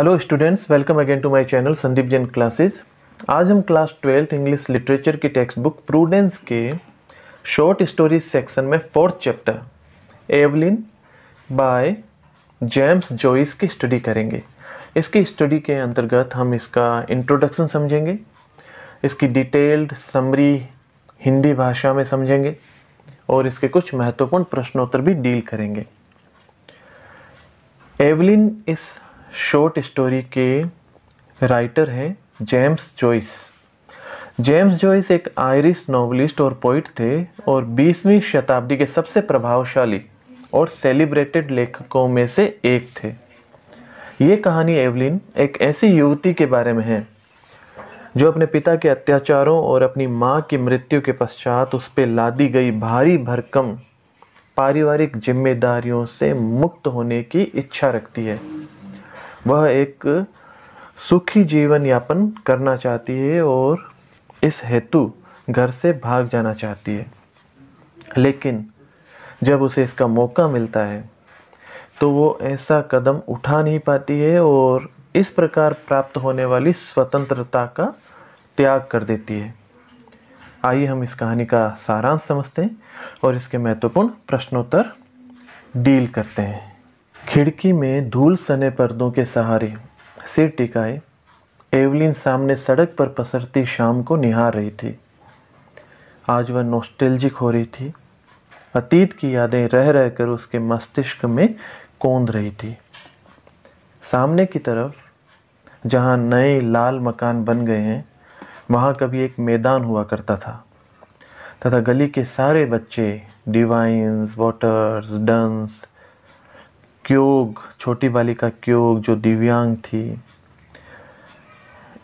hello students welcome again to my channel Sandeep Jain classes आज हम class twelfth English literature की textbook Prudence के short story section में fourth chapter Eveline by James Joyce की study करेंगे इसकी study के अंतर्गत हम इसका इंट्रोडक्शन समझेंगे इसकी डिटेल्ड समरी हिंदी भाषा में समझेंगे और इसके कुछ महत्वपूर्ण प्रश्नोत्तर भी डील करेंगे एवलिन इस शॉर्ट स्टोरी के राइटर हैं जेम्स जॉइस जेम्स जॉइस एक आयरिश नॉवलिस्ट और पोइट थे और 20वीं शताब्दी के सबसे प्रभावशाली और सेलिब्रेटेड लेखकों में से एक थे ये कहानी एवलिन एक ऐसी युवती के बारे में है जो अपने पिता के अत्याचारों और अपनी माँ की मृत्यु के पश्चात उस पर लादी गई भारी भरकम पारिवारिक जिम्मेदारियों से मुक्त होने की इच्छा रखती है वह एक सुखी जीवन यापन करना चाहती है और इस हेतु घर से भाग जाना चाहती है लेकिन जब उसे इसका मौका मिलता है तो वो ऐसा कदम उठा नहीं पाती है और इस प्रकार प्राप्त होने वाली स्वतंत्रता का त्याग कर देती है आइए हम इस कहानी का सारांश समझते हैं और इसके महत्वपूर्ण प्रश्नोत्तर डील करते हैं खिड़की में धूल सने पर्दों के सहारे सिर टिकाए एवलिन सामने सड़क पर पसरती शाम को निहार रही थी आज वह नोस्टेलजिक हो रही थी अतीत की यादें रह रहकर उसके मस्तिष्क में कोंद रही थी सामने की तरफ जहाँ नए लाल मकान बन गए हैं वहाँ कभी एक मैदान हुआ करता था तथा गली के सारे बच्चे डिवाइंस वाटर्स डंस क्योग छोटी बालिका क्योग जो दिव्यांग थी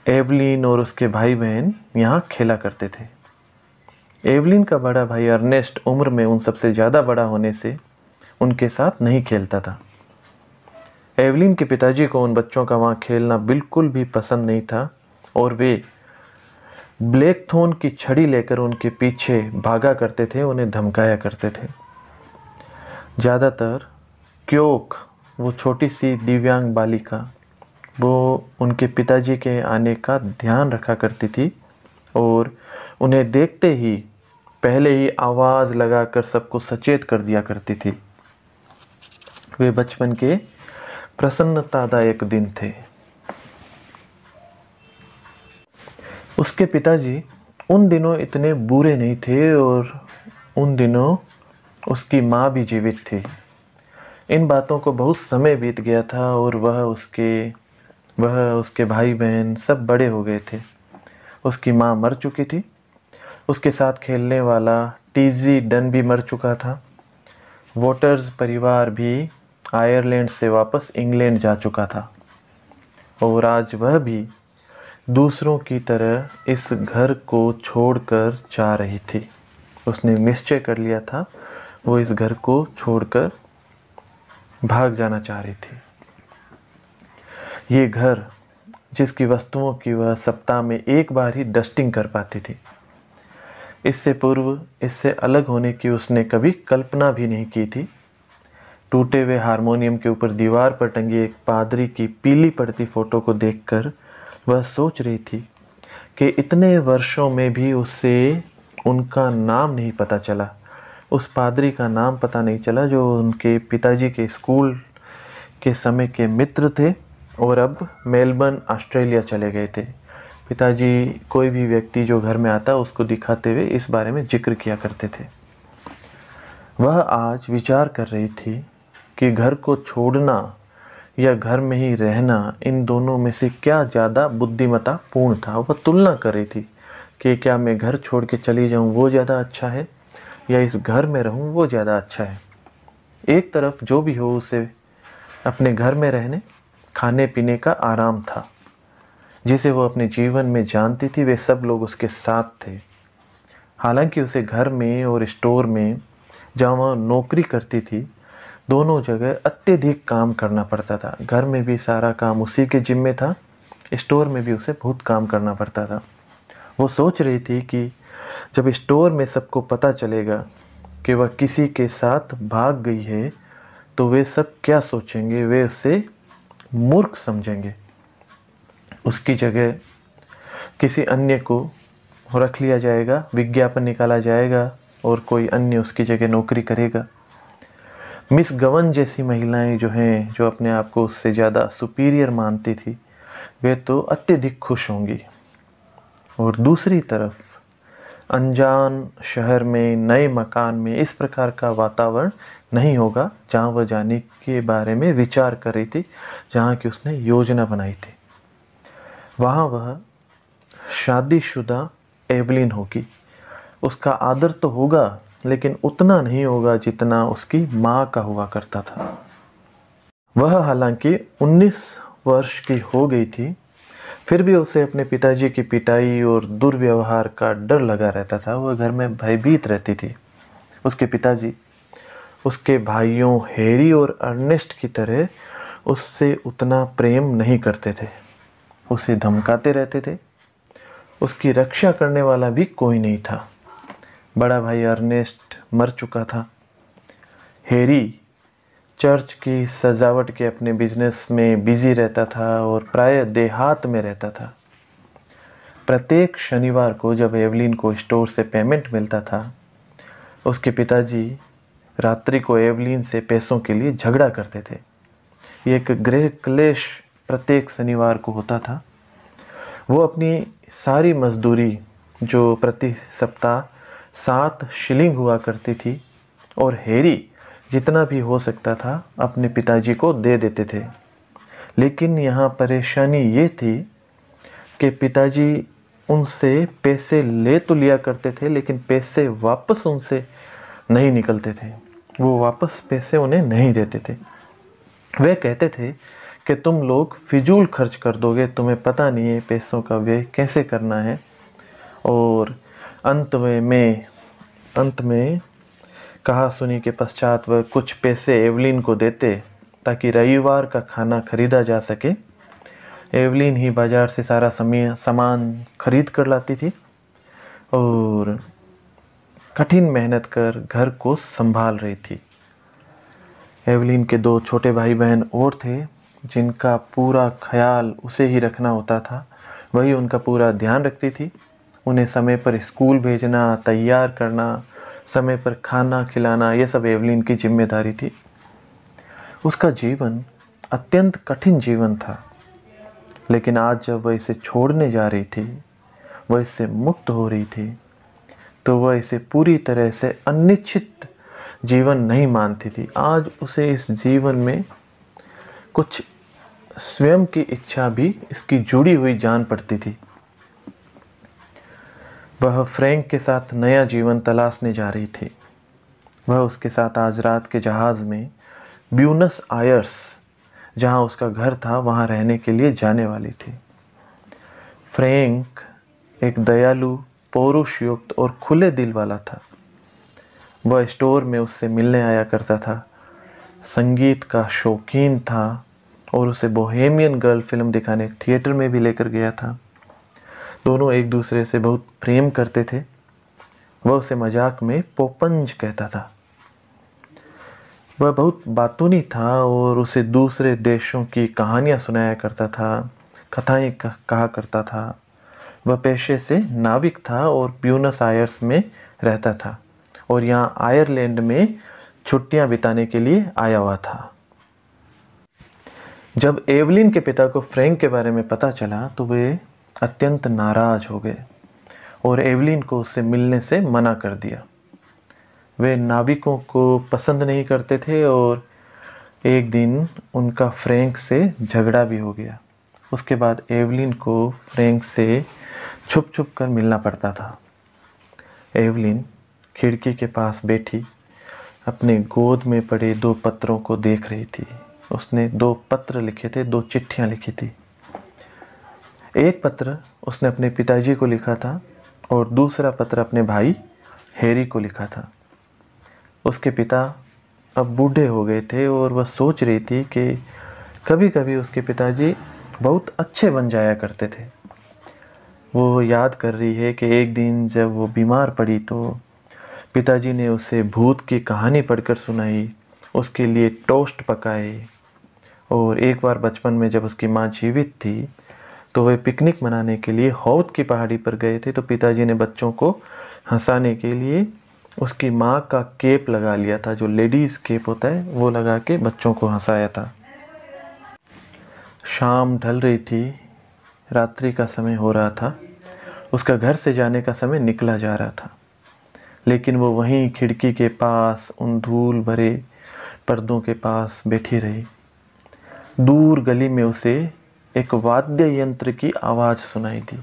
एवलिन और उसके भाई बहन यहाँ खेला करते थे एवलिन का बड़ा भाई अर्नेस्ट उम्र में उन सबसे ज़्यादा बड़ा होने से उनके साथ नहीं खेलता था एवलिन के पिताजी को उन बच्चों का वहाँ खेलना बिल्कुल भी पसंद नहीं था और वे ब्लैकथोन की छड़ी लेकर उनके पीछे भागा करते थे उन्हें धमकाया करते थे ज़्यादातर क्योक वो छोटी सी दिव्यांग बालिका वो उनके पिताजी के आने का ध्यान रखा करती थी और उन्हें देखते ही पहले ही आवाज़ लगाकर सबको सचेत कर दिया करती थी वे बचपन के प्रसन्नतादायक दिन थे उसके पिताजी उन दिनों इतने बुरे नहीं थे और उन दिनों उसकी माँ भी जीवित थी इन बातों को बहुत समय बीत गया था और वह उसके वह उसके भाई बहन सब बड़े हो गए थे उसकी माँ मर चुकी थी उसके साथ खेलने वाला टीजी डन भी मर चुका था वोटर्स परिवार भी आयरलैंड से वापस इंग्लैंड जा चुका था और आज वह भी दूसरों की तरह इस घर को छोड़कर जा रही थी उसने निश्चय कर लिया था वो इस घर को छोड़कर भाग जाना चाह रही थी ये घर जिसकी वस्तुओं की वह सप्ताह में एक बार ही डस्टिंग कर पाती थी इससे पूर्व इससे अलग होने की उसने कभी कल्पना भी नहीं की थी टूटे हुए हारमोनियम के ऊपर दीवार पर टंगी एक पादरी की पीली पड़ती फ़ोटो को देखकर वह सोच रही थी कि इतने वर्षों में भी उससे उनका नाम नहीं पता चला उस पादरी का नाम पता नहीं चला जो उनके पिताजी के स्कूल के समय के मित्र थे और अब मेलबर्न ऑस्ट्रेलिया चले गए थे पिताजी कोई भी व्यक्ति जो घर में आता उसको दिखाते हुए इस बारे में जिक्र किया करते थे वह आज विचार कर रही थी कि घर को छोड़ना या घर में ही रहना इन दोनों में से क्या ज़्यादा बुद्धिमता पूर्ण था वह तुलना कर रही थी कि क्या मैं घर छोड़ के चली जाऊँ वो ज़्यादा अच्छा है या इस घर में रहूं वो ज़्यादा अच्छा है एक तरफ जो भी हो उसे अपने घर में रहने खाने पीने का आराम था जिसे वो अपने जीवन में जानती थी वे सब लोग उसके साथ थे हालांकि उसे घर में और स्टोर में जहाँ वह नौकरी करती थी दोनों जगह अत्यधिक काम करना पड़ता था घर में भी सारा काम उसी के जिम्मे था स्टोर में भी उसे बहुत काम करना पड़ता था वो सोच रही थी कि जब स्टोर में सबको पता चलेगा कि वह किसी के साथ भाग गई है तो वे सब क्या सोचेंगे वे उसे मूर्ख समझेंगे उसकी जगह किसी अन्य को रख लिया जाएगा विज्ञापन निकाला जाएगा और कोई अन्य उसकी जगह नौकरी करेगा मिस गवन जैसी महिलाएं जो हैं जो अपने आप को उससे ज़्यादा सुपीरियर मानती थी वे तो अत्यधिक खुश होंगी और दूसरी तरफ अनजान शहर में नए मकान में इस प्रकार का वातावरण नहीं होगा जहाँ वह जाने के बारे में विचार कर रही थी जहाँ की उसने योजना बनाई थी वहाँ वह शादीशुदा एवलिन होगी उसका आदर तो होगा लेकिन उतना नहीं होगा जितना उसकी माँ का हुआ करता था वह हालांकि 19 वर्ष की हो गई थी फिर भी उसे अपने पिताजी की पिटाई और दुर्व्यवहार का डर लगा रहता था वह घर में भयभीत रहती थी उसके पिताजी उसके भाइयों हेरी और अर्नेस्ट की तरह उससे उतना प्रेम नहीं करते थे उसे धमकाते रहते थे उसकी रक्षा करने वाला भी कोई नहीं था बड़ा भाई अर्नेस्ट मर चुका था हेरी चर्च की सजावट के अपने बिजनेस में बिजी रहता था और प्राय देहात में रहता था प्रत्येक शनिवार को जब एवलिन को स्टोर से पेमेंट मिलता था उसके पिताजी रात्रि को एवलिन से पैसों के लिए झगड़ा करते थे ये एक गृह क्लेश प्रत्येक शनिवार को होता था वो अपनी सारी मजदूरी जो प्रति सप्ताह सात शिलिंग हुआ करती थी और हेरी जितना भी हो सकता था अपने पिताजी को दे देते थे लेकिन यहाँ परेशानी ये थी कि पिताजी उनसे पैसे ले तो लिया करते थे लेकिन पैसे वापस उनसे नहीं निकलते थे वो वापस पैसे उन्हें नहीं देते थे वे कहते थे कि तुम लोग फिजूल खर्च कर दोगे तुम्हें पता नहीं है पैसों का व्यय कैसे करना है और अंत में में अंत में कहा सुनी के पश्चात वह कुछ पैसे एवलिन को देते ताकि रविवार का खाना खरीदा जा सके एवलिन ही बाज़ार से सारा समय सामान खरीद कर लाती थी और कठिन मेहनत कर घर को संभाल रही थी एवलिन के दो छोटे भाई बहन और थे जिनका पूरा ख्याल उसे ही रखना होता था वही उनका पूरा ध्यान रखती थी उन्हें समय पर स्कूल भेजना तैयार करना समय पर खाना खिलाना ये सब एवलिन की जिम्मेदारी थी उसका जीवन अत्यंत कठिन जीवन था लेकिन आज जब वह इसे छोड़ने जा रही थी वह इससे मुक्त हो रही थी तो वह इसे पूरी तरह से अनिश्चित जीवन नहीं मानती थी आज उसे इस जीवन में कुछ स्वयं की इच्छा भी इसकी जुड़ी हुई जान पड़ती थी वह फ्रैंक के साथ नया जीवन तलाशने जा रही थी वह उसके साथ आज रात के जहाज़ में ब्यूनस आयर्स जहां उसका घर था वहां रहने के लिए जाने वाली थी फ्रैंक एक दयालु पौरुषयुक्त और खुले दिल वाला था वह स्टोर में उससे मिलने आया करता था संगीत का शौकीन था और उसे बोहेमियन गर्ल फिल्म दिखाने थिएटर में भी लेकर गया था दोनों एक दूसरे से बहुत प्रेम करते थे वह उसे मजाक में पोपंज कहता था वह बहुत बातूनी था और उसे दूसरे देशों की कहानियाँ सुनाया करता था कथाएँ कहा करता था वह पेशे से नाविक था और ब्यूनस आयर्स में रहता था और यहाँ आयरलैंड में छुट्टियाँ बिताने के लिए आया हुआ था जब एवलिन के पिता को फ्रैंक के बारे में पता चला तो वे अत्यंत नाराज हो गए और एवलिन को उससे मिलने से मना कर दिया वे नाविकों को पसंद नहीं करते थे और एक दिन उनका फ्रैंक से झगड़ा भी हो गया उसके बाद एवलिन को फ्रैंक से छुप छुप कर मिलना पड़ता था एवलिन खिड़की के पास बैठी अपने गोद में पड़े दो पत्रों को देख रही थी उसने दो पत्र लिखे थे दो चिट्ठियाँ लिखी थी एक पत्र उसने अपने पिताजी को लिखा था और दूसरा पत्र अपने भाई हैरी को लिखा था उसके पिता अब बूढ़े हो गए थे और वह सोच रही थी कि कभी कभी उसके पिताजी बहुत अच्छे बन जाया करते थे वो याद कर रही है कि एक दिन जब वो बीमार पड़ी तो पिताजी ने उसे भूत की कहानी पढ़कर सुनाई उसके लिए टोस्ट पकाए और एक बार बचपन में जब उसकी माँ जीवित थी तो वे पिकनिक मनाने के लिए हौद की पहाड़ी पर गए थे तो पिताजी ने बच्चों को हंसाने के लिए उसकी माँ का केप लगा लिया था जो लेडीज़ केप होता है वो लगा के बच्चों को हंसाया था शाम ढल रही थी रात्रि का समय हो रहा था उसका घर से जाने का समय निकला जा रहा था लेकिन वो वहीं खिड़की के पास उन धूल भरे पर्दों के पास बैठी रही दूर गली में उसे एक वाद्य यंत्र की आवाज़ सुनाई दी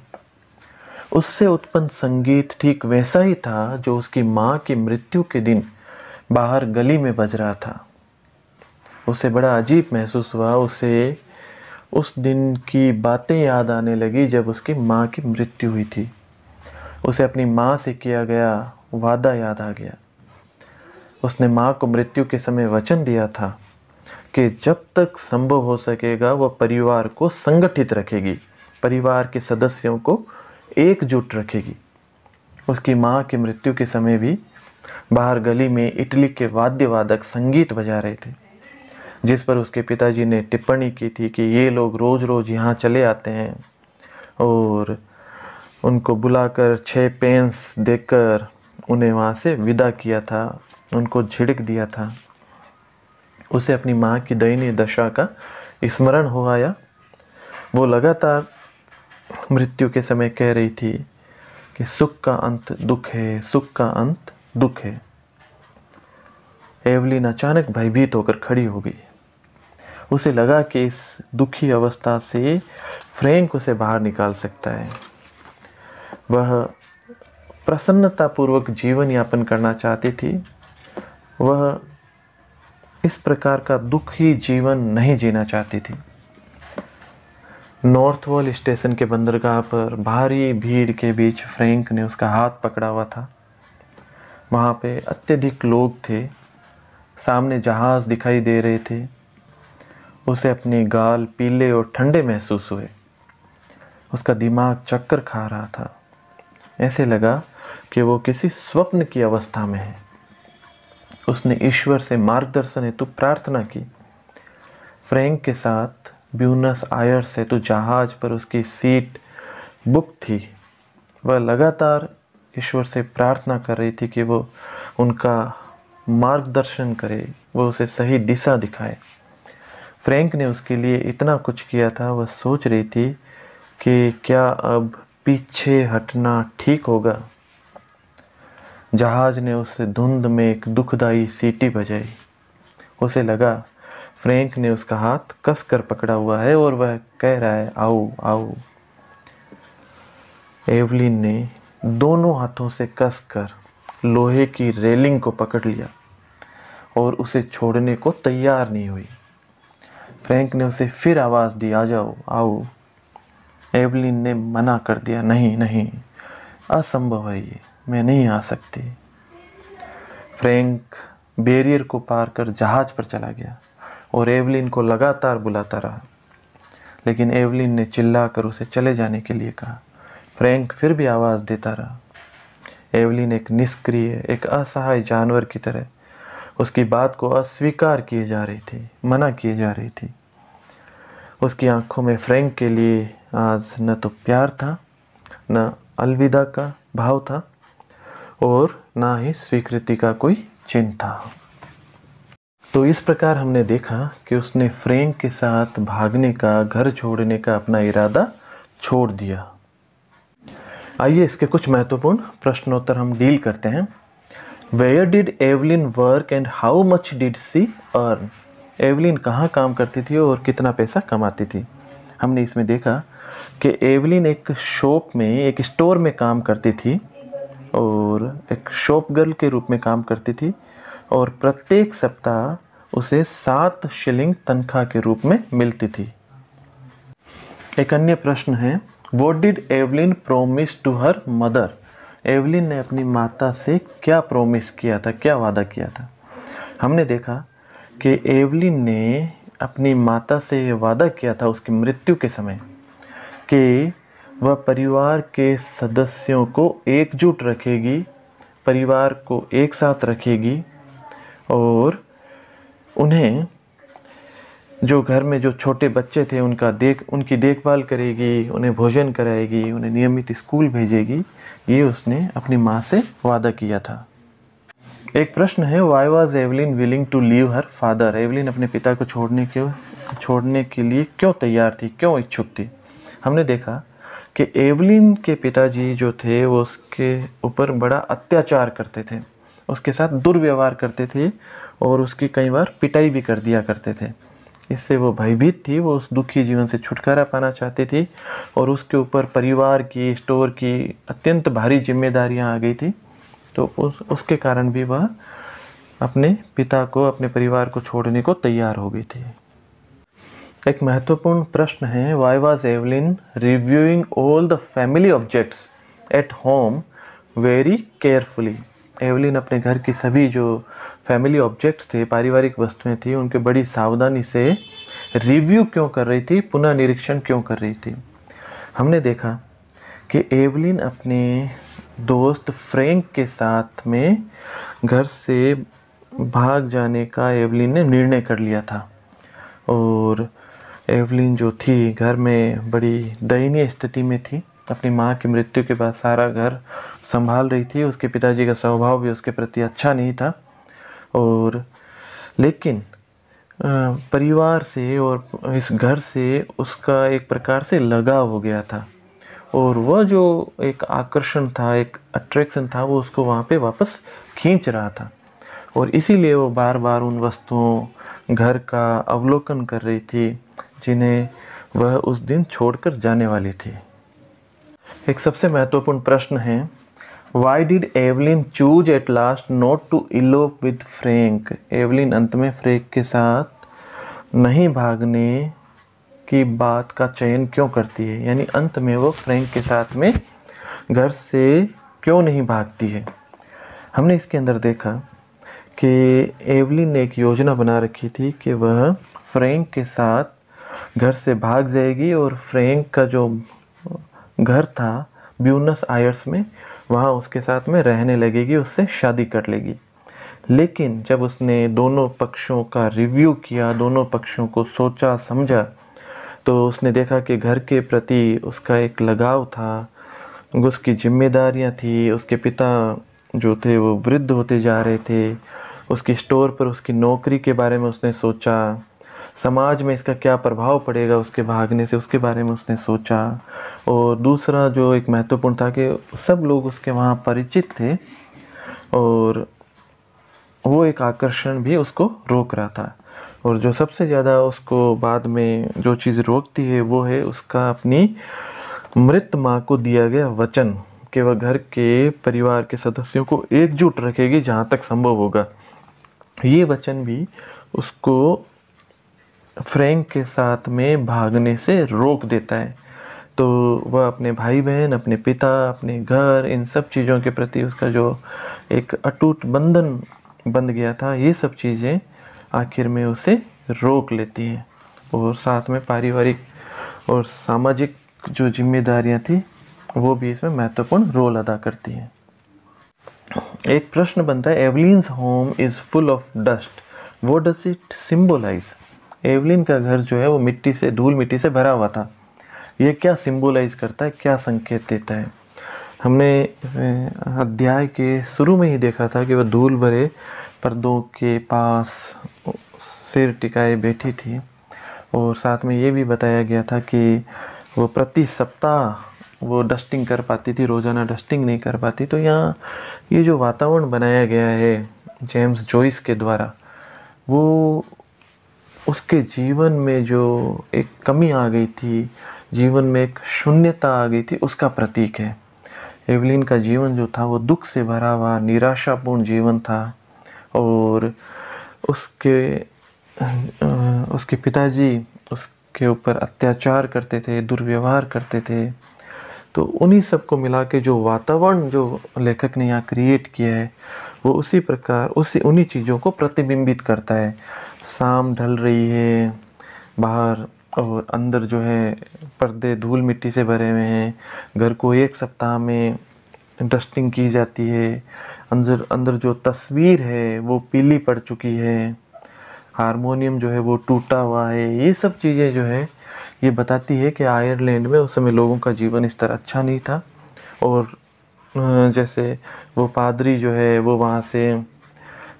उससे उत्पन्न संगीत ठीक वैसा ही था जो उसकी माँ की मृत्यु के दिन बाहर गली में बज रहा था उसे बड़ा अजीब महसूस हुआ उसे उस दिन की बातें याद आने लगी जब उसकी माँ की मृत्यु हुई थी उसे अपनी माँ से किया गया वादा याद आ गया उसने माँ को मृत्यु के समय वचन दिया था कि जब तक संभव हो सकेगा वह परिवार को संगठित रखेगी परिवार के सदस्यों को एकजुट रखेगी उसकी माँ की मृत्यु के समय भी बाहर गली में इटली के वाद्यवादक संगीत बजा रहे थे जिस पर उसके पिताजी ने टिप्पणी की थी कि ये लोग रोज़ रोज़ यहाँ चले आते हैं और उनको बुलाकर छः पेंस देकर उन्हें वहाँ से विदा किया था उनको झिड़क दिया था उसे अपनी माँ की दयनीय दशा का स्मरण हो आया वो लगातार मृत्यु के समय कह रही थी कि सुख का अंत दुख है सुख का अंत दुख है एवलिन अचानक भयभीत होकर खड़ी हो गई उसे लगा कि इस दुखी अवस्था से फ्रैंक उसे बाहर निकाल सकता है वह प्रसन्नतापूर्वक जीवन यापन करना चाहती थी वह इस प्रकार का दुख ही जीवन नहीं जीना चाहती थी नॉर्थ वॉल स्टेशन के बंदरगाह पर भारी भीड़ के बीच फ्रैंक ने उसका हाथ पकड़ा हुआ था वहाँ पे अत्यधिक लोग थे सामने जहाज़ दिखाई दे रहे थे उसे अपने गाल पीले और ठंडे महसूस हुए उसका दिमाग चक्कर खा रहा था ऐसे लगा कि वो किसी स्वप्न की अवस्था में है उसने ईश्वर से मार्गदर्शन हेतु प्रार्थना की फ्रैंक के साथ ब्यूनस आयर से तो जहाज पर उसकी सीट बुक थी वह लगातार ईश्वर से प्रार्थना कर रही थी कि वो उनका मार्गदर्शन करे वो उसे सही दिशा दिखाए फ्रैंक ने उसके लिए इतना कुछ किया था वह सोच रही थी कि क्या अब पीछे हटना ठीक होगा जहाज ने उस धुंध में एक दुखदाई सीटी बजाई उसे लगा फ्रैंक ने उसका हाथ कसकर पकड़ा हुआ है और वह कह रहा है आओ आओ एवलिन ने दोनों हाथों से कसकर लोहे की रेलिंग को पकड़ लिया और उसे छोड़ने को तैयार नहीं हुई फ्रैंक ने उसे फिर आवाज़ दी आ जाओ आओ एवलिन ने मना कर दिया नहीं नहीं असंभव है ये मैं नहीं आ सकती फ्रैंक बैरियर को पार कर जहाज पर चला गया और एवलिन को लगातार बुलाता रहा लेकिन एवलिन ने चिल्लाकर उसे चले जाने के लिए कहा फ्रैंक फिर भी आवाज़ देता रहा एवलिन एक निष्क्रिय एक असहाय जानवर की तरह उसकी बात को अस्वीकार किए जा रही थी मना किए जा रही थी उसकी आंखों में फ्रैंक के लिए आज न तो प्यार था न अलविदा का भाव था और ना ही स्वीकृति का कोई चिन्ह था तो इस प्रकार हमने देखा कि उसने फ्रेंक के साथ भागने का घर छोड़ने का अपना इरादा छोड़ दिया आइए इसके कुछ महत्वपूर्ण प्रश्नोत्तर हम डील करते हैं where did Eveline work and how much did she earn Eveline कहाँ काम करती थी और कितना पैसा कमाती थी हमने इसमें देखा कि एवलिन एक शॉप में एक स्टोर में काम करती थी और एक शॉप गर्ल के रूप में काम करती थी और प्रत्येक सप्ताह उसे सात शिलिंग तनख्वाह के रूप में मिलती थी एक अन्य प्रश्न है what did Eveline promise to her mother Eveline ने अपनी माता से क्या प्रोमिस किया था क्या वादा किया था हमने देखा कि एवलिन ने अपनी माता से वादा किया था उसकी मृत्यु के समय कि वह परिवार के सदस्यों को एकजुट रखेगी परिवार को एक साथ रखेगी और उन्हें जो घर में जो छोटे बच्चे थे उनका देख उनकी देखभाल करेगी उन्हें भोजन कराएगी उन्हें नियमित स्कूल भेजेगी ये उसने अपनी माँ से वादा किया था एक प्रश्न है why was Eveline willing to leave her father Eveline अपने पिता को छोड़ने के छोड़ने के लिए क्यों तैयार थी क्यों इच्छुक थी हमने देखा कि एवलिन के पिताजी जो थे वो उसके ऊपर बड़ा अत्याचार करते थे उसके साथ दुर्व्यवहार करते थे और उसकी कई बार पिटाई भी कर दिया करते थे इससे वो भयभीत थी वो उस दुखी जीवन से छुटकारा पाना चाहती थी और उसके ऊपर परिवार की स्टोर की अत्यंत भारी जिम्मेदारियां आ गई थी तो उस उसके कारण भी वह अपने पिता को अपने परिवार को छोड़ने को तैयार हो गई थी एक महत्वपूर्ण प्रश्न है why was Eveline reviewing all the family objects at home very carefully Eveline अपने घर की सभी जो फैमिली ऑब्जेक्ट्स थे पारिवारिक वस्तुएं थी उनके बड़ी सावधानी से रिव्यू क्यों कर रही थी पुनः निरीक्षण क्यों कर रही थी हमने देखा कि एवलिन अपने दोस्त फ्रैंक के साथ में घर से भाग जाने का एवलिन ने निर्णय कर लिया था और एवलिन जो थी घर में बड़ी दयनीय स्थिति में थी अपनी माँ की मृत्यु के बाद सारा घर संभाल रही थी उसके पिताजी का स्वभाव भी उसके प्रति अच्छा नहीं था और लेकिन परिवार से और इस घर से उसका एक प्रकार से लगाव हो गया था और वह जो एक आकर्षण था एक अट्रैक्शन था वो उसको वहाँ पे वापस खींच रहा था और इसीलिए वो बार बार उन वस्तुओं घर का अवलोकन कर रही थी जिन्हें वह उस दिन छोड़कर जाने वाली थी एक सबसे महत्वपूर्ण प्रश्न है why did Eveline choose at last not to elope with Frank Eveline अंत में फ्रेंक के साथ नहीं भागने की बात का चयन क्यों करती है यानी अंत में वो फ्रेंक के साथ में घर से क्यों नहीं भागती है हमने इसके अंदर देखा कि एवलिन ने एक योजना बना रखी थी कि वह फ्रेंक के साथ घर से भाग जाएगी और फ्रैंक का जो घर था ब्यूनस आयर्स में वहाँ उसके साथ में रहने लगेगी उससे शादी कर लेगी लेकिन जब उसने दोनों पक्षों का रिव्यू किया दोनों पक्षों को सोचा समझा तो उसने देखा कि घर के प्रति उसका एक लगाव था उसकी जिम्मेदारियाँ थी उसके पिता जो थे वो वृद्ध होते जा रहे थे उसकी स्टोर पर उसकी नौकरी के बारे में उसने सोचा समाज में इसका क्या प्रभाव पड़ेगा उसके भागने से उसके बारे में उसने सोचा और दूसरा जो एक महत्वपूर्ण था कि सब लोग उसके वहाँ परिचित थे और वो एक आकर्षण भी उसको रोक रहा था और जो सबसे ज़्यादा उसको बाद में जो चीज़ रोकती है वो है उसका अपनी मृत माँ को दिया गया वचन कि वह घर के परिवार के सदस्यों को एकजुट रखेगी जहाँ तक संभव होगा ये वचन भी उसको फ्रैंक के साथ में भागने से रोक देता है तो वह अपने भाई बहन अपने पिता अपने घर इन सब चीज़ों के प्रति उसका जो एक अटूट बंधन बंध गया था ये सब चीज़ें आखिर में उसे रोक लेती हैं और साथ में पारिवारिक और सामाजिक जो जिम्मेदारियां थी वो भी इसमें महत्वपूर्ण रोल अदा करती हैं एक प्रश्न बनता है Evelyn's home is full of dust वो डज इट सिम्बोलाइज़ एवलिन का घर जो है वो मिट्टी से धूल मिट्टी से भरा हुआ था ये क्या सिम्बोलाइज़ करता है क्या संकेत देता है हमने अध्याय के शुरू में ही देखा था कि वह धूल भरे पर्दों के पास सिर टिकाए बैठी थी और साथ में ये भी बताया गया था कि वो प्रति सप्ताह वो डस्टिंग कर पाती थी रोज़ाना डस्टिंग नहीं कर पाती तो यहाँ ये जो वातावरण बनाया गया है जेम्स जॉइस के द्वारा वो उसके जीवन में जो एक कमी आ गई थी जीवन में एक शून्यता आ गई थी उसका प्रतीक है एवलिन का जीवन जो था वो दुख से भरा हुआ निराशापूर्ण जीवन था और उसके उसके पिताजी उसके ऊपर अत्याचार करते थे दुर्व्यवहार करते थे तो उन्हीं सब को मिला के जो वातावरण जो लेखक ने यहाँ क्रिएट किया है वो उसी प्रकार उसी उन्हीं चीज़ों को प्रतिबिंबित करता है शाम ढल रही है बाहर और अंदर जो है पर्दे धूल मिट्टी से भरे हुए हैं घर को एक सप्ताह में डस्टिंग की जाती है अंदर अंदर जो तस्वीर है वो पीली पड़ चुकी है हारमोनियम जो है वो टूटा हुआ है ये सब चीज़ें जो है ये बताती है कि आयरलैंड में उस समय लोगों का जीवन इस तरह अच्छा नहीं था और जैसे वो पादरी जो है वो वहाँ से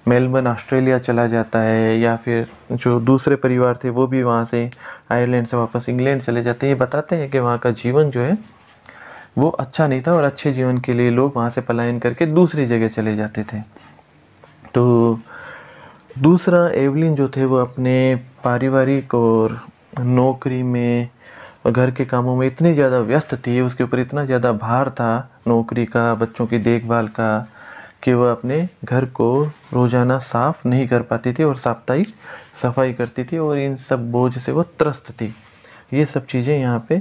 मेलबर्न ऑस्ट्रेलिया चला जाता है या फिर जो दूसरे परिवार थे वो भी वहाँ से आयरलैंड से वापस इंग्लैंड चले जाते हैं ये बताते हैं कि वहाँ का जीवन जो है वो अच्छा नहीं था और अच्छे जीवन के लिए लोग वहाँ से पलायन करके दूसरी जगह चले जाते थे तो दूसरा एवलिन जो थे वो अपने पारिवारिक और नौकरी में घर के कामों में इतनी ज़्यादा व्यस्त थी उसके ऊपर इतना ज़्यादा भार था नौकरी का बच्चों की देखभाल का कि वह अपने घर को रोज़ाना साफ़ नहीं कर पाती थी और साप्ताहिक सफाई करती थी और इन सब बोझ से वो त्रस्त थी ये सब चीज़ें यहाँ पे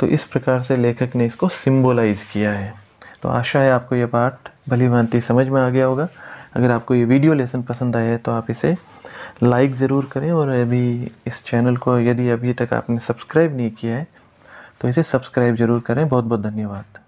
तो इस प्रकार से लेखक ने इसको सिम्बोलाइज़ किया है तो आशा है आपको ये पाठ भली भांति समझ में आ गया होगा अगर आपको ये वीडियो लेसन पसंद आया है तो आप इसे लाइक ज़रूर करें और अभी इस चैनल को यदि अभी तक आपने सब्सक्राइब नहीं किया है तो इसे सब्सक्राइब ज़रूर करें बहुत बहुत धन्यवाद